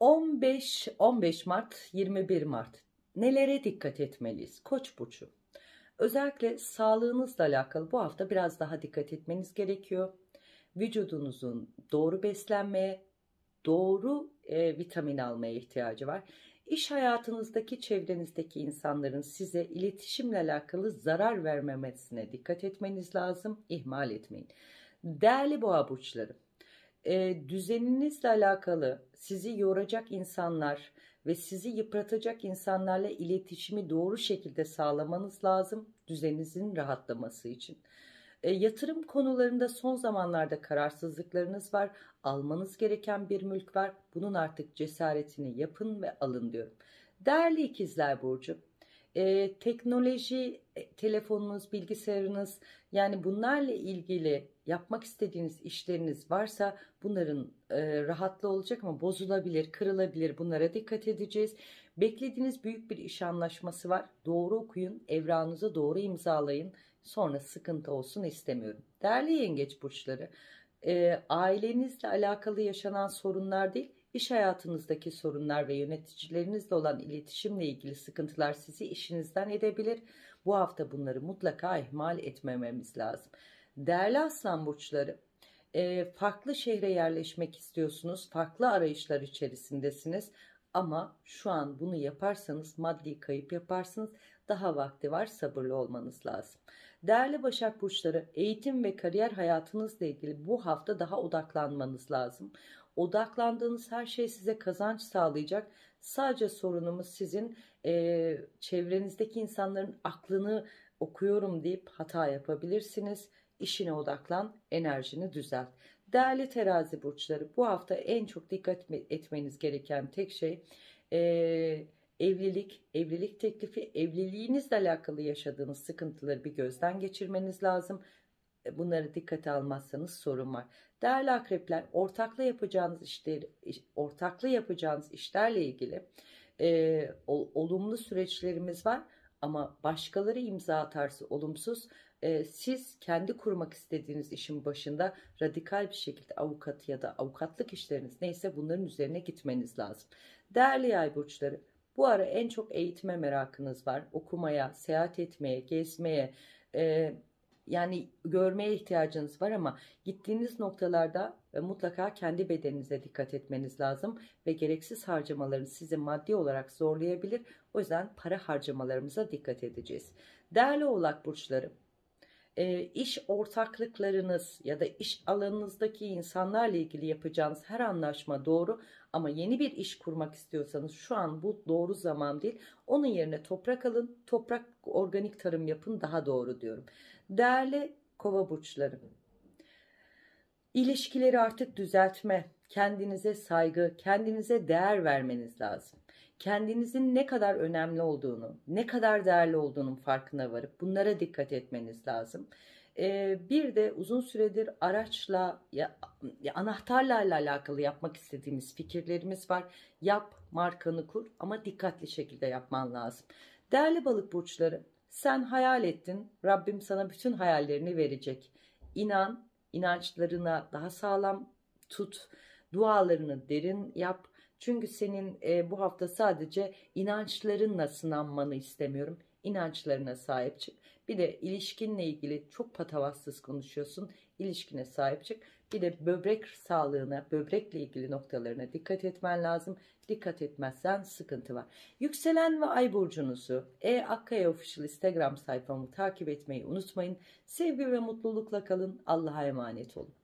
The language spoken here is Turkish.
15 15 Mart 21 Mart nelere dikkat etmeliyiz? Koç burcu. Özellikle sağlığınızla alakalı bu hafta biraz daha dikkat etmeniz gerekiyor. Vücudunuzun doğru beslenmeye, doğru e, vitamin almaya ihtiyacı var. İş hayatınızdaki, çevrenizdeki insanların size iletişimle alakalı zarar vermemesine dikkat etmeniz lazım. ihmal etmeyin. Değerli boğa burçları, e, düzeninizle alakalı sizi yoracak insanlar ve sizi yıpratacak insanlarla iletişimi doğru şekilde sağlamanız lazım düzeninizin rahatlaması için. E, yatırım konularında son zamanlarda kararsızlıklarınız var. Almanız gereken bir mülk var. Bunun artık cesaretini yapın ve alın diyorum. Değerli ikizler Burcu, e, teknoloji, e, telefonunuz, bilgisayarınız yani bunlarla ilgili yapmak istediğiniz işleriniz varsa bunların e, rahatlı olacak ama bozulabilir, kırılabilir bunlara dikkat edeceğiz. Beklediğiniz büyük bir iş anlaşması var. Doğru okuyun, evranıza doğru imzalayın. Sonra sıkıntı olsun istemiyorum. Değerli yengeç burçları, e, ailenizle alakalı yaşanan sorunlar değil, İş hayatınızdaki sorunlar ve yöneticilerinizle olan iletişimle ilgili sıkıntılar sizi işinizden edebilir. Bu hafta bunları mutlaka ihmal etmememiz lazım. Değerli aslan burçları, e, farklı şehre yerleşmek istiyorsunuz, farklı arayışlar içerisindesiniz. Ama şu an bunu yaparsanız maddi kayıp yaparsınız. Daha vakti var sabırlı olmanız lazım. Değerli Başak Burçları eğitim ve kariyer hayatınızla ilgili bu hafta daha odaklanmanız lazım. Odaklandığınız her şey size kazanç sağlayacak. Sadece sorunumuz sizin e, çevrenizdeki insanların aklını okuyorum deyip hata yapabilirsiniz. İşine odaklan, enerjini düzelt. Değerli terazi burçları bu hafta en çok dikkat etmeniz gereken tek şey e, evlilik, evlilik teklifi, evliliğinizle alakalı yaşadığınız sıkıntıları bir gözden geçirmeniz lazım. E, bunları dikkate almazsanız sorun var. Değerli akrepler ortakla yapacağınız işleri, ortaklı yapacağınız işlerle ilgili e, olumlu süreçlerimiz var ama başkaları imza atarsa olumsuz, e, siz kendi kurmak istediğiniz işin başında radikal bir şekilde avukat ya da avukatlık işleriniz neyse bunların üzerine gitmeniz lazım. Değerli yay burçları, bu ara en çok eğitime merakınız var. Okumaya, seyahat etmeye, gezmeye, e, yani görmeye ihtiyacınız var ama gittiğiniz noktalarda e, mutlaka kendi bedeninize dikkat etmeniz lazım ve gereksiz harcamalarınız sizi maddi olarak zorlayabilir. O yüzden para harcamalarımıza dikkat edeceğiz. Değerli oğlak burçları e, iş ortaklıklarınız ya da iş alanınızdaki insanlarla ilgili yapacağınız her anlaşma doğru ama yeni bir iş kurmak istiyorsanız şu an bu doğru zaman değil. Onun yerine toprak alın, toprak organik tarım yapın daha doğru diyorum. Değerli kova burçları, ilişkileri artık düzeltme, kendinize saygı, kendinize değer vermeniz lazım. Kendinizin ne kadar önemli olduğunu, ne kadar değerli olduğunun farkına varıp bunlara dikkat etmeniz lazım. Ee, bir de uzun süredir araçla, ya, ya anahtarlarla alakalı yapmak istediğimiz fikirlerimiz var. Yap, markanı kur ama dikkatli şekilde yapman lazım. Değerli balık burçları, sen hayal ettin, Rabbim sana bütün hayallerini verecek. İnan, inançlarına daha sağlam tut Dualarını derin yap. Çünkü senin e, bu hafta sadece inançlarınla sınanmanı istemiyorum. İnançlarına sahip çık. Bir de ilişkinle ilgili çok patavatsız konuşuyorsun. İlişkine sahip çık. Bir de böbrek sağlığına, böbrekle ilgili noktalarına dikkat etmen lazım. Dikkat etmezsen sıkıntı var. Yükselen ve Ay burcunuzu E Akkaya Official Instagram sayfamı takip etmeyi unutmayın. Sevgi ve mutlulukla kalın. Allah'a emanet olun.